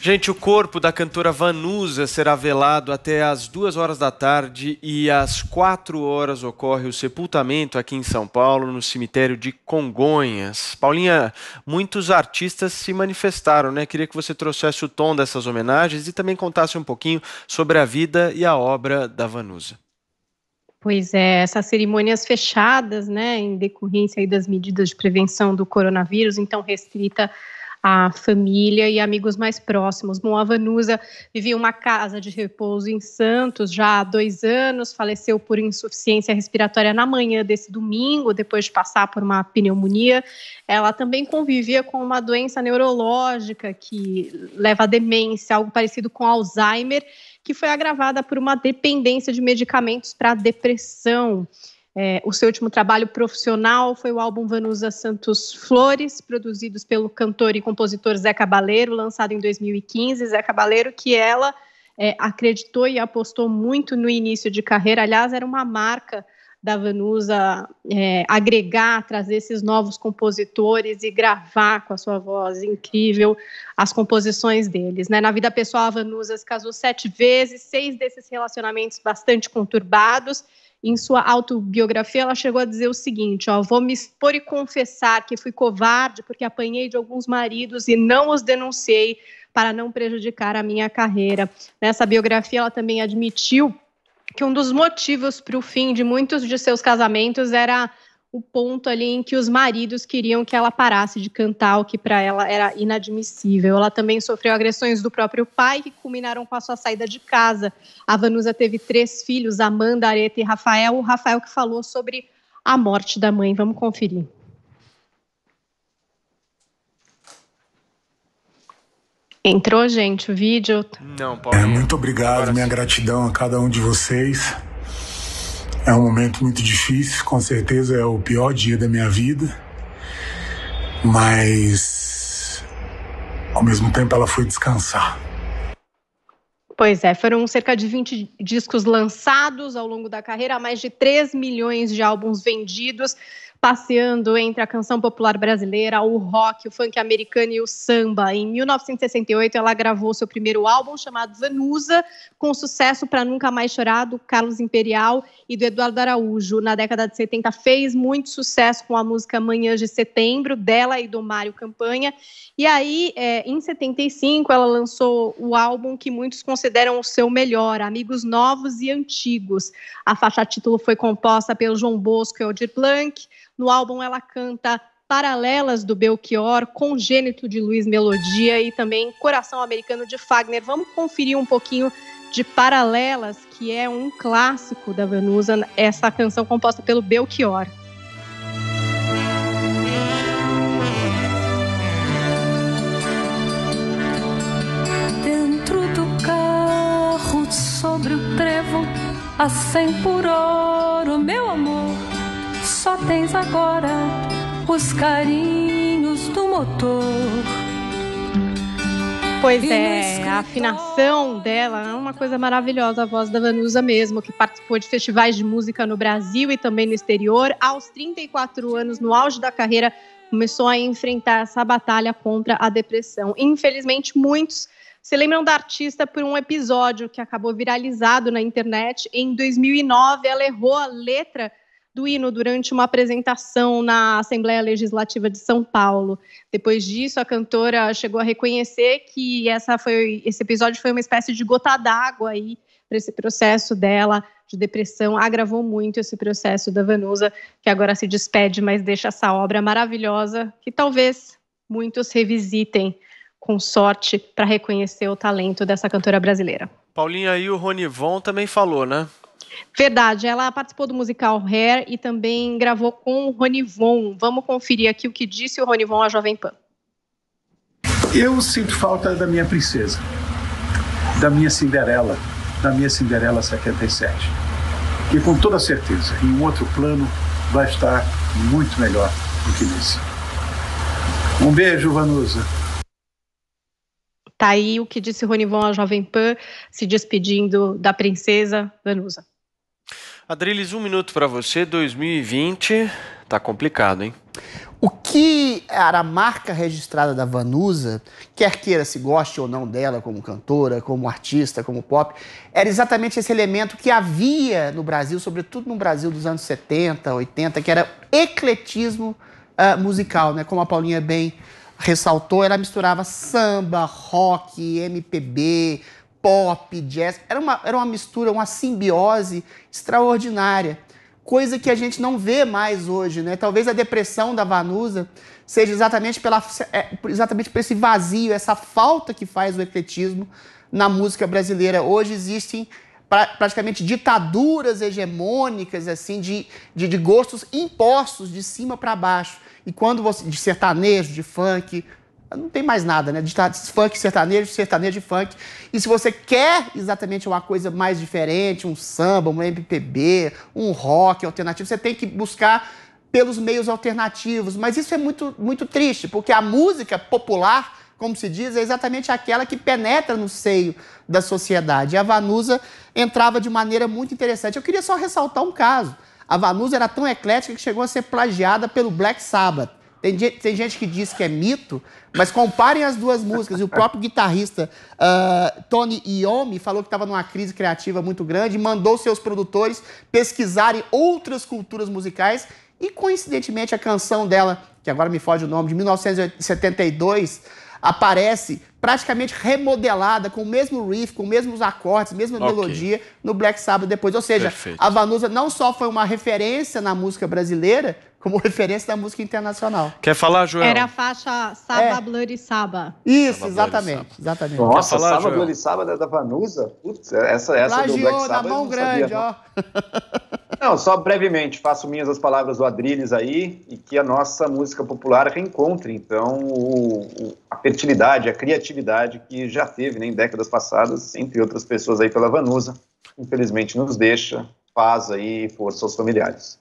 Gente, o corpo da cantora Vanusa será velado até às duas horas da tarde e às quatro horas ocorre o sepultamento aqui em São Paulo, no cemitério de Congonhas. Paulinha, muitos artistas se manifestaram, né? Queria que você trouxesse o tom dessas homenagens e também contasse um pouquinho sobre a vida e a obra da Vanusa. Pois é, essas cerimônias fechadas, né, em decorrência das medidas de prevenção do coronavírus, então restrita a família e amigos mais próximos. Bom, a Vanusa vivia uma casa de repouso em Santos já há dois anos, faleceu por insuficiência respiratória na manhã desse domingo, depois de passar por uma pneumonia. Ela também convivia com uma doença neurológica que leva à demência, algo parecido com Alzheimer, que foi agravada por uma dependência de medicamentos para depressão. É, o seu último trabalho profissional foi o álbum Vanusa Santos Flores, produzidos pelo cantor e compositor Zé Cabaleiro, lançado em 2015. Zé Cabaleiro, que ela é, acreditou e apostou muito no início de carreira. Aliás, era uma marca da Vanusa é, agregar, trazer esses novos compositores e gravar com a sua voz incrível as composições deles. Né? Na vida pessoal, a Vanusa se casou sete vezes, seis desses relacionamentos bastante conturbados em sua autobiografia, ela chegou a dizer o seguinte: ó, vou me expor e confessar que fui covarde porque apanhei de alguns maridos e não os denunciei para não prejudicar a minha carreira. Nessa biografia, ela também admitiu que um dos motivos para o fim de muitos de seus casamentos era o ponto ali em que os maridos queriam que ela parasse de cantar, o que para ela era inadmissível. Ela também sofreu agressões do próprio pai, que culminaram com a sua saída de casa. A Vanusa teve três filhos, Amanda, Areta e Rafael. O Rafael que falou sobre a morte da mãe. Vamos conferir. Entrou, gente, o vídeo? Não, Paulo. É, muito obrigado, minha gratidão a cada um de vocês. É um momento muito difícil, com certeza é o pior dia da minha vida, mas ao mesmo tempo ela foi descansar. Pois é, foram cerca de 20 discos lançados ao longo da carreira, mais de 3 milhões de álbuns vendidos passeando entre a canção popular brasileira, o rock, o funk americano e o samba. Em 1968, ela gravou seu primeiro álbum chamado Vanusa, com sucesso para Nunca Mais Chorar, do Carlos Imperial e do Eduardo Araújo. Na década de 70, fez muito sucesso com a música Manhãs de Setembro, dela e do Mário Campanha. E aí, é, em 75, ela lançou o álbum que muitos consideram o seu melhor, Amigos Novos e Antigos. A faixa título foi composta pelo João Bosco e Aldir Blanc, no álbum, ela canta Paralelas do Belchior, Congênito de Luiz Melodia e também Coração Americano de Fagner. Vamos conferir um pouquinho de Paralelas, que é um clássico da Vanusa, essa canção composta pelo Belchior. Dentro do carro, sobre o trevo, a 100 por hora, meu amor só tens agora os carinhos do motor. Pois é, a afinação dela é uma coisa maravilhosa, a voz da Vanusa mesmo, que participou de festivais de música no Brasil e também no exterior. Aos 34 anos, no auge da carreira, começou a enfrentar essa batalha contra a depressão. Infelizmente, muitos se lembram da artista por um episódio que acabou viralizado na internet. Em 2009, ela errou a letra do hino durante uma apresentação na Assembleia Legislativa de São Paulo. Depois disso, a cantora chegou a reconhecer que essa foi, esse episódio foi uma espécie de gota d'água aí para esse processo dela de depressão, agravou muito esse processo da Vanusa, que agora se despede, mas deixa essa obra maravilhosa que talvez muitos revisitem com sorte para reconhecer o talento dessa cantora brasileira. Paulinha, aí o Ronivon também falou, né? Verdade, ela participou do musical Hair e também gravou com o Ronivon. Vamos conferir aqui o que disse o Ronivon à Jovem Pan. Eu sinto falta da minha princesa, da minha Cinderela, da minha Cinderela 77. E com toda certeza, em um outro plano, vai estar muito melhor do que nesse. Um beijo, Vanusa. Tá aí o que disse Ronivon à Jovem Pan, se despedindo da princesa Vanusa. Adriles, um minuto para você, 2020, tá complicado, hein? O que era a marca registrada da Vanusa, quer queira se goste ou não dela como cantora, como artista, como pop, era exatamente esse elemento que havia no Brasil, sobretudo no Brasil dos anos 70, 80, que era ecletismo uh, musical, né? Como a Paulinha bem ressaltou, ela misturava samba, rock, MPB, pop, jazz. Era uma, era uma mistura, uma simbiose extraordinária. Coisa que a gente não vê mais hoje, né? Talvez a depressão da Vanusa seja exatamente, pela, é, exatamente por esse vazio, essa falta que faz o ecletismo na música brasileira. Hoje existem pra, praticamente ditaduras hegemônicas, assim, de, de, de gostos impostos de cima para baixo. E quando você. de sertanejo, de funk. Não tem mais nada, né? De funk, sertanejo, sertanejo de funk. E se você quer exatamente uma coisa mais diferente, um samba, um MPB, um rock alternativo, você tem que buscar pelos meios alternativos. Mas isso é muito, muito triste, porque a música popular como se diz, é exatamente aquela que penetra no seio da sociedade. E a Vanusa entrava de maneira muito interessante. Eu queria só ressaltar um caso. A Vanusa era tão eclética que chegou a ser plagiada pelo Black Sabbath. Tem, tem gente que diz que é mito, mas comparem as duas músicas. E o próprio guitarrista uh, Tony Iommi falou que estava numa crise criativa muito grande e mandou seus produtores pesquisarem outras culturas musicais. E coincidentemente, a canção dela, que agora me foge o nome, de 1972 aparece praticamente remodelada, com o mesmo riff, com os mesmos acordes, mesma okay. melodia no Black Sabbath depois. Ou seja, Perfeito. a Vanusa não só foi uma referência na música brasileira, como referência da música internacional. Quer falar, Joel? Era a faixa Saba, é. Blur e Saba. Isso, Saba, exatamente, Saba. exatamente. Nossa, Quer falar, Saba, Joel? Blur e Saba é da Vanusa? Putz, essa, essa do Black Sabbath na mão grande, sabia, ó. Não, só brevemente, faço minhas as palavras do Adriles aí e que a nossa música popular reencontre, então, o, o, a fertilidade, a criatividade que já teve né, em décadas passadas, entre outras pessoas aí pela Vanusa, infelizmente nos deixa, paz aí por força aos familiares.